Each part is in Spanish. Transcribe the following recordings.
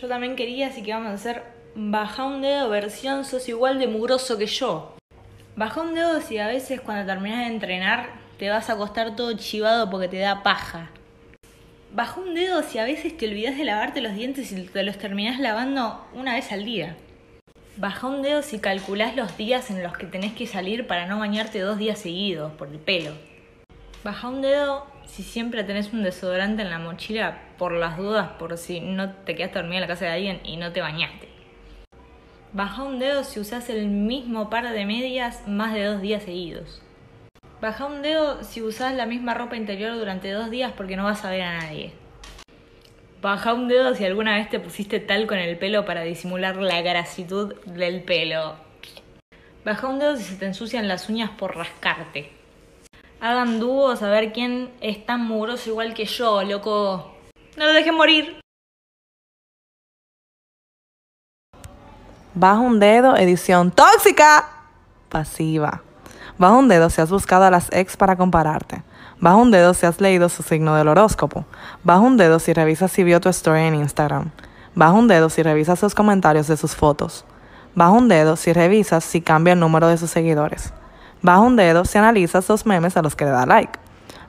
yo también quería, así que vamos a hacer baja un dedo versión sos igual de mugroso que yo. Baja un dedo si a veces cuando terminas de entrenar te vas a acostar todo chivado porque te da paja. Baja un dedo si a veces te olvidas de lavarte los dientes y te los terminás lavando una vez al día. Baja un dedo si calculás los días en los que tenés que salir para no bañarte dos días seguidos por el pelo. Baja un dedo si siempre tenés un desodorante en la mochila por las dudas, por si no te quedaste dormida en la casa de alguien y no te bañaste. Baja un dedo si usás el mismo par de medias más de dos días seguidos. Baja un dedo si usás la misma ropa interior durante dos días porque no vas a ver a nadie. Baja un dedo si alguna vez te pusiste tal con el pelo para disimular la grasitud del pelo. Baja un dedo si se te ensucian las uñas por rascarte hagan dúos a ver quién es tan muroso igual que yo, loco. No lo dejes morir. Bajo un dedo, edición tóxica, pasiva. Bajo un dedo si has buscado a las ex para compararte. Bajo un dedo si has leído su signo del horóscopo. Bajo un dedo si revisas si vio tu story en Instagram. Baja un dedo si revisas sus comentarios de sus fotos. Bajo un dedo si revisas si cambia el número de sus seguidores. Bajo un dedo se analizas los memes a los que le da like.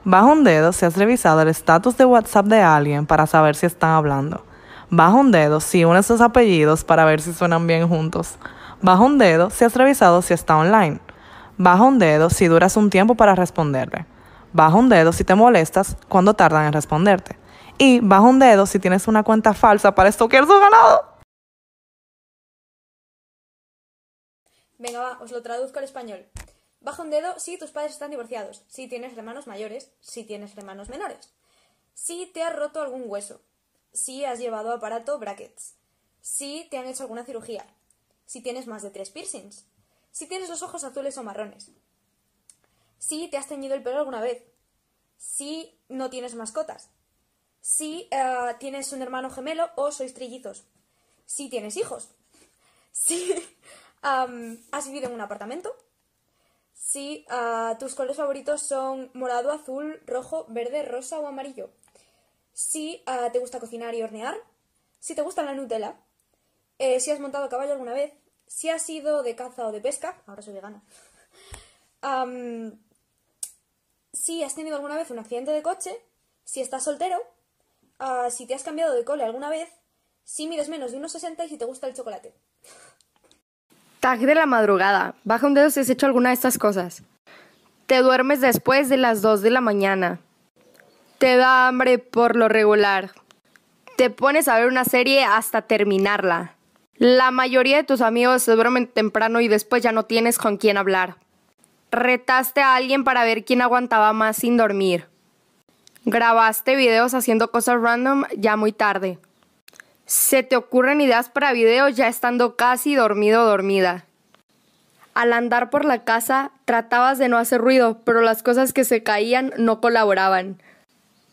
Bajo un dedo si has revisado el estatus de WhatsApp de alguien para saber si están hablando. Bajo un dedo si unes sus apellidos para ver si suenan bien juntos. Bajo un dedo si has revisado si está online. Bajo un dedo si duras un tiempo para responderle. Bajo un dedo si te molestas cuando tardan en responderte. Y bajo un dedo si tienes una cuenta falsa para estoquear su ganado. Venga, va, os lo traduzco al español. Bajo un dedo si tus padres están divorciados, si tienes hermanos mayores, si tienes hermanos menores, si te has roto algún hueso, si has llevado aparato brackets, si te han hecho alguna cirugía, si tienes más de tres piercings, si tienes los ojos azules o marrones, si te has teñido el pelo alguna vez, si no tienes mascotas, si eh, tienes un hermano gemelo o sois trillizos, si tienes hijos, si has vivido en un apartamento, si ah, tus colores favoritos son morado, azul, rojo, verde, rosa o amarillo. Si ah, te gusta cocinar y hornear. Si te gusta la Nutella. Eh, si has montado a caballo alguna vez. Si has ido de caza o de pesca. Ahora soy vegana. si has tenido alguna vez un accidente de coche. Si estás soltero. Ah, si te has cambiado de cole alguna vez. Si mides menos de unos sesenta y si te gusta el chocolate. Tag de la madrugada. Baja un dedo si has hecho alguna de estas cosas. Te duermes después de las 2 de la mañana. Te da hambre por lo regular. Te pones a ver una serie hasta terminarla. La mayoría de tus amigos se duermen temprano y después ya no tienes con quién hablar. Retaste a alguien para ver quién aguantaba más sin dormir. Grabaste videos haciendo cosas random ya muy tarde. Se te ocurren ideas para videos ya estando casi dormido o dormida. Al andar por la casa tratabas de no hacer ruido, pero las cosas que se caían no colaboraban.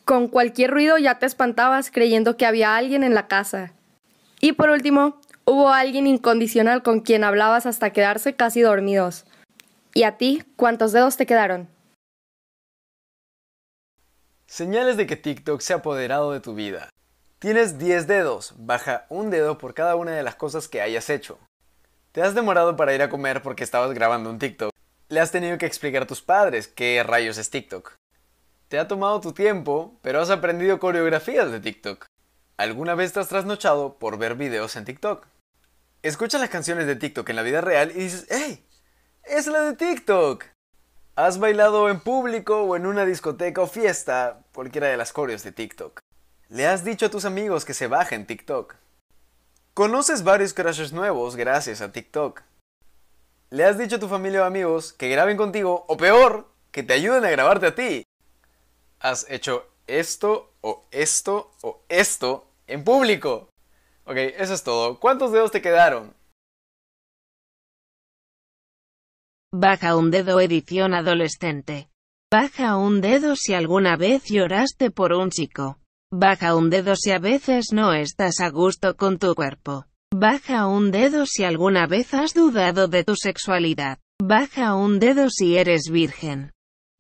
Con cualquier ruido ya te espantabas creyendo que había alguien en la casa. Y por último, hubo alguien incondicional con quien hablabas hasta quedarse casi dormidos. ¿Y a ti cuántos dedos te quedaron? Señales de que TikTok se ha apoderado de tu vida. Tienes 10 dedos, baja un dedo por cada una de las cosas que hayas hecho. Te has demorado para ir a comer porque estabas grabando un TikTok. Le has tenido que explicar a tus padres qué rayos es TikTok. Te ha tomado tu tiempo, pero has aprendido coreografías de TikTok. ¿Alguna vez te has trasnochado por ver videos en TikTok? Escucha las canciones de TikTok en la vida real y dices, ¡Ey! ¡Es la de TikTok! Has bailado en público o en una discoteca o fiesta, cualquiera de las coreos de TikTok. ¿Le has dicho a tus amigos que se bajen TikTok? ¿Conoces varios crashers nuevos gracias a TikTok? ¿Le has dicho a tu familia o amigos que graben contigo o peor, que te ayuden a grabarte a ti? ¿Has hecho esto o esto o esto en público? Ok, eso es todo. ¿Cuántos dedos te quedaron? Baja un dedo edición adolescente. Baja un dedo si alguna vez lloraste por un chico. Baja un dedo si a veces no estás a gusto con tu cuerpo. Baja un dedo si alguna vez has dudado de tu sexualidad. Baja un dedo si eres virgen.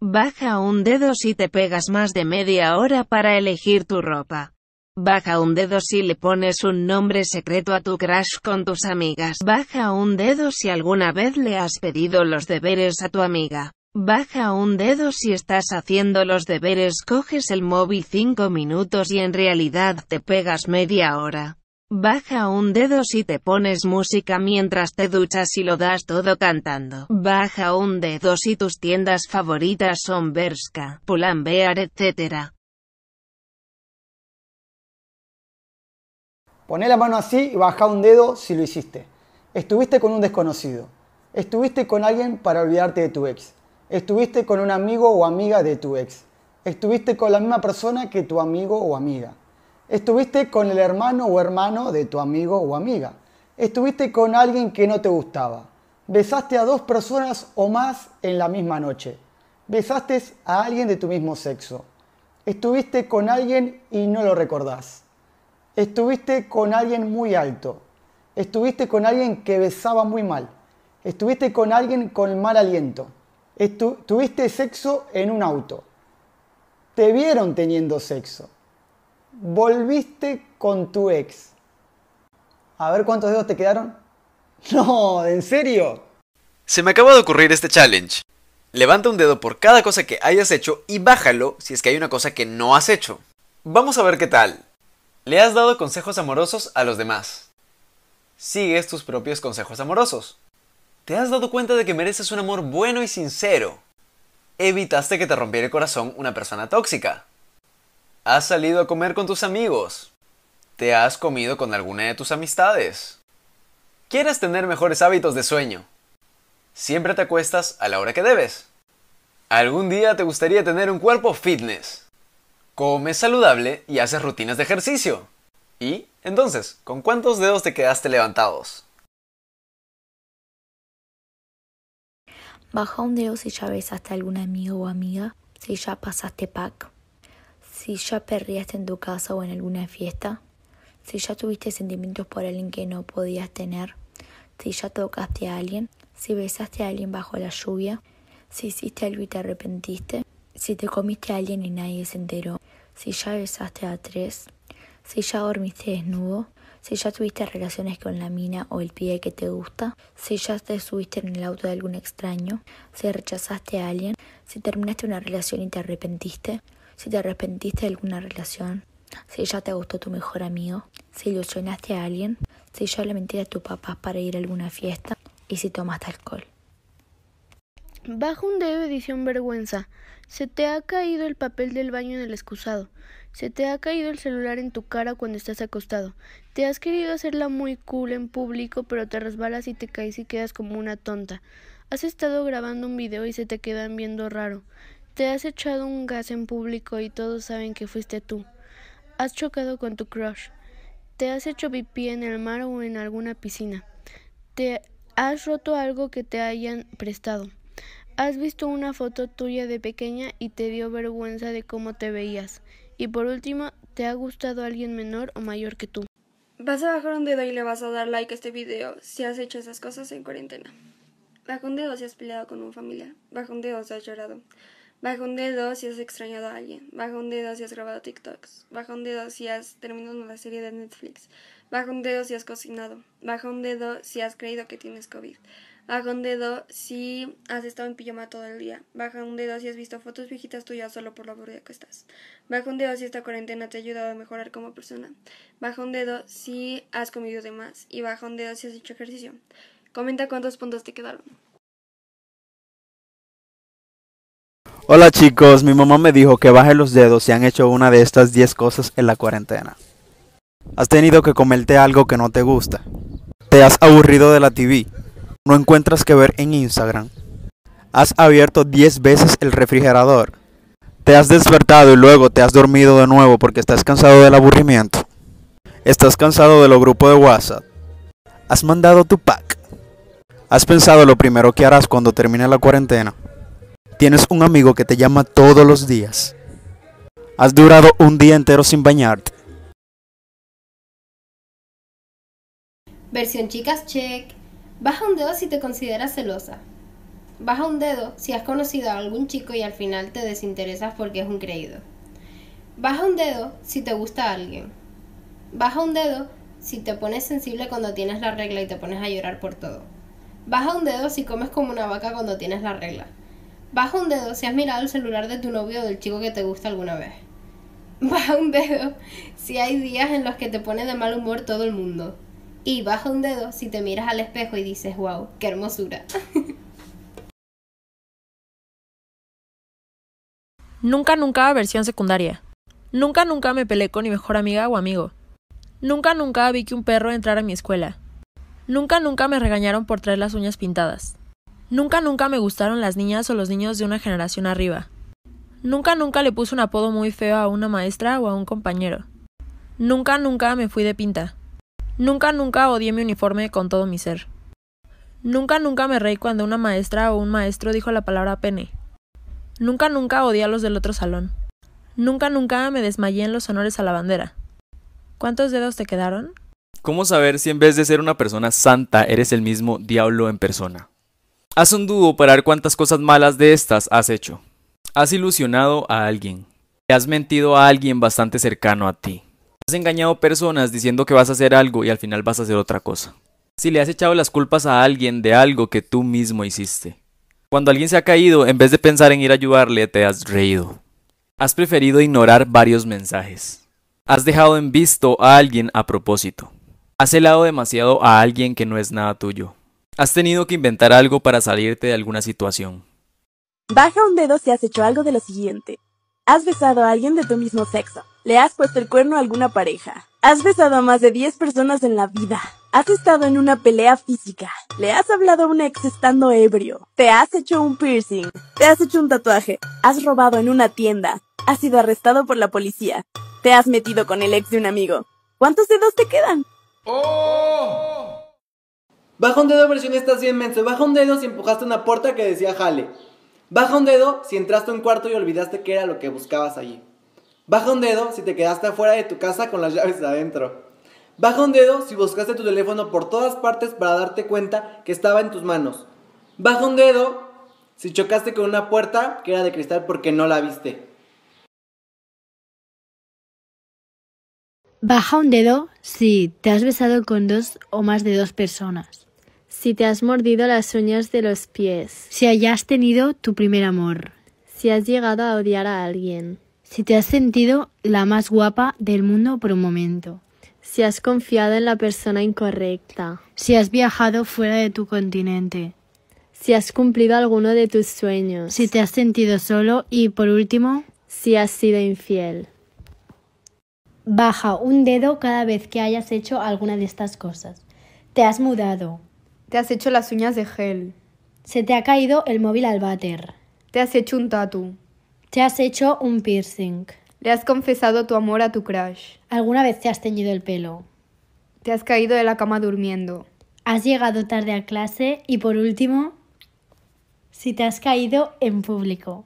Baja un dedo si te pegas más de media hora para elegir tu ropa. Baja un dedo si le pones un nombre secreto a tu crush con tus amigas. Baja un dedo si alguna vez le has pedido los deberes a tu amiga. Baja un dedo si estás haciendo los deberes, coges el móvil 5 minutos y en realidad te pegas media hora. Baja un dedo si te pones música mientras te duchas y lo das todo cantando. Baja un dedo si tus tiendas favoritas son Berska, Bear, etc. Poné la mano así y baja un dedo si lo hiciste. Estuviste con un desconocido. Estuviste con alguien para olvidarte de tu ex. Estuviste con un amigo o amiga de tu ex. Estuviste con la misma persona que tu amigo o amiga. Estuviste con el hermano o hermano de tu amigo o amiga. Estuviste con alguien que no te gustaba. Besaste a dos personas o más en la misma noche. Besaste a alguien de tu mismo sexo. Estuviste con alguien y no lo recordás. Estuviste con alguien muy alto. Estuviste con alguien que besaba muy mal. Estuviste con alguien con mal aliento tuviste sexo en un auto. Te vieron teniendo sexo. Volviste con tu ex. A ver cuántos dedos te quedaron. No, ¿en serio? Se me acaba de ocurrir este challenge. Levanta un dedo por cada cosa que hayas hecho y bájalo si es que hay una cosa que no has hecho. Vamos a ver qué tal. Le has dado consejos amorosos a los demás. Sigues tus propios consejos amorosos. ¿Te has dado cuenta de que mereces un amor bueno y sincero? Evitaste que te rompiera el corazón una persona tóxica. Has salido a comer con tus amigos. Te has comido con alguna de tus amistades. Quieres tener mejores hábitos de sueño. Siempre te acuestas a la hora que debes. Algún día te gustaría tener un cuerpo fitness. Comes saludable y haces rutinas de ejercicio. ¿Y entonces, con cuántos dedos te quedaste levantados? Baja un dedo si ya besaste a algún amigo o amiga, si ya pasaste pack, si ya perdiste en tu casa o en alguna fiesta, si ya tuviste sentimientos por alguien que no podías tener, si ya tocaste a alguien, si besaste a alguien bajo la lluvia, si hiciste algo y te arrepentiste, si te comiste a alguien y nadie se enteró, si ya besaste a tres, si ya dormiste desnudo, si ya tuviste relaciones con la mina o el pie que te gusta, si ya te subiste en el auto de algún extraño, si rechazaste a alguien, si terminaste una relación y te arrepentiste, si te arrepentiste de alguna relación, si ya te gustó tu mejor amigo, si ilusionaste a alguien, si ya le mentiste a tu papá para ir a alguna fiesta y si tomaste alcohol. Bajo un dedo edición vergüenza. Se te ha caído el papel del baño en el excusado. Se te ha caído el celular en tu cara cuando estás acostado. Te has querido hacerla muy cool en público, pero te resbalas y te caes y quedas como una tonta. Has estado grabando un video y se te quedan viendo raro. Te has echado un gas en público y todos saben que fuiste tú. Has chocado con tu crush. Te has hecho pipí en el mar o en alguna piscina. Te has roto algo que te hayan prestado. Has visto una foto tuya de pequeña y te dio vergüenza de cómo te veías. Y por último, ¿te ha gustado alguien menor o mayor que tú? Vas a bajar un dedo y le vas a dar like a este video si has hecho esas cosas en cuarentena. Baja un dedo si has peleado con un familiar. Baja un dedo si has llorado. Baja un dedo si has extrañado a alguien. Baja un dedo si has grabado TikToks. Baja un dedo si has terminado una serie de Netflix. Baja un dedo si has cocinado. Baja un dedo si has creído que tienes COVID. Baja un dedo si has estado en pijama todo el día. Baja un dedo si has visto fotos viejitas tuyas solo por la aburrida que estás. Baja un dedo si esta cuarentena te ha ayudado a mejorar como persona. Baja un dedo si has comido de más. Y baja un dedo si has hecho ejercicio. Comenta cuántos puntos te quedaron. Hola chicos, mi mamá me dijo que baje los dedos si han hecho una de estas 10 cosas en la cuarentena. Has tenido que comerte algo que no te gusta. Te has aburrido de la TV. No encuentras que ver en Instagram. Has abierto 10 veces el refrigerador. Te has despertado y luego te has dormido de nuevo porque estás cansado del aburrimiento. Estás cansado de los grupos de WhatsApp. Has mandado tu pack. Has pensado lo primero que harás cuando termine la cuarentena. Tienes un amigo que te llama todos los días. Has durado un día entero sin bañarte. Versión chicas check. Baja un dedo si te consideras celosa. Baja un dedo si has conocido a algún chico y al final te desinteresas porque es un creído. Baja un dedo si te gusta alguien. Baja un dedo si te pones sensible cuando tienes la regla y te pones a llorar por todo. Baja un dedo si comes como una vaca cuando tienes la regla. Baja un dedo si has mirado el celular de tu novio o del chico que te gusta alguna vez. Baja un dedo si hay días en los que te pone de mal humor todo el mundo y baja un dedo si te miras al espejo y dices, wow, qué hermosura. Nunca, nunca versión secundaria. Nunca, nunca me peleé con mi mejor amiga o amigo. Nunca, nunca vi que un perro entrara a mi escuela. Nunca, nunca me regañaron por traer las uñas pintadas. Nunca, nunca me gustaron las niñas o los niños de una generación arriba. Nunca, nunca le puse un apodo muy feo a una maestra o a un compañero. Nunca, nunca me fui de pinta. Nunca, nunca odié mi uniforme con todo mi ser. Nunca, nunca me reí cuando una maestra o un maestro dijo la palabra pene. Nunca, nunca odié a los del otro salón. Nunca, nunca me desmayé en los honores a la bandera. ¿Cuántos dedos te quedaron? ¿Cómo saber si en vez de ser una persona santa eres el mismo diablo en persona? Haz un dúo para ver cuántas cosas malas de estas has hecho. Has ilusionado a alguien. Has mentido a alguien bastante cercano a ti. Has engañado personas diciendo que vas a hacer algo y al final vas a hacer otra cosa. Si le has echado las culpas a alguien de algo que tú mismo hiciste. Cuando alguien se ha caído, en vez de pensar en ir a ayudarle, te has reído. Has preferido ignorar varios mensajes. Has dejado en visto a alguien a propósito. Has helado demasiado a alguien que no es nada tuyo. Has tenido que inventar algo para salirte de alguna situación. Baja un dedo si has hecho algo de lo siguiente. Has besado a alguien de tu mismo sexo. Le has puesto el cuerno a alguna pareja. Has besado a más de 10 personas en la vida. Has estado en una pelea física. Le has hablado a un ex estando ebrio. Te has hecho un piercing. Te has hecho un tatuaje. Has robado en una tienda. Has sido arrestado por la policía. Te has metido con el ex de un amigo. ¿Cuántos dedos te quedan? ¡Oh! Baja un dedo, versión estás bien menso. Baja un dedo si empujaste una puerta que decía jale. Baja un dedo si entraste a un cuarto y olvidaste que era lo que buscabas allí. Baja un dedo si te quedaste afuera de tu casa con las llaves adentro. Baja un dedo si buscaste tu teléfono por todas partes para darte cuenta que estaba en tus manos. Baja un dedo si chocaste con una puerta que era de cristal porque no la viste. Baja un dedo si te has besado con dos o más de dos personas si te has mordido las uñas de los pies, si hayas tenido tu primer amor, si has llegado a odiar a alguien, si te has sentido la más guapa del mundo por un momento, si has confiado en la persona incorrecta, si has viajado fuera de tu continente, si has cumplido alguno de tus sueños, si te has sentido solo y por último, si has sido infiel. Baja un dedo cada vez que hayas hecho alguna de estas cosas. Te has mudado, te has hecho las uñas de gel. Se te ha caído el móvil al váter. Te has hecho un tatu. Te has hecho un piercing. Le has confesado tu amor a tu crush. ¿Alguna vez te has teñido el pelo? Te has caído de la cama durmiendo. Has llegado tarde a clase y por último, si te has caído en público.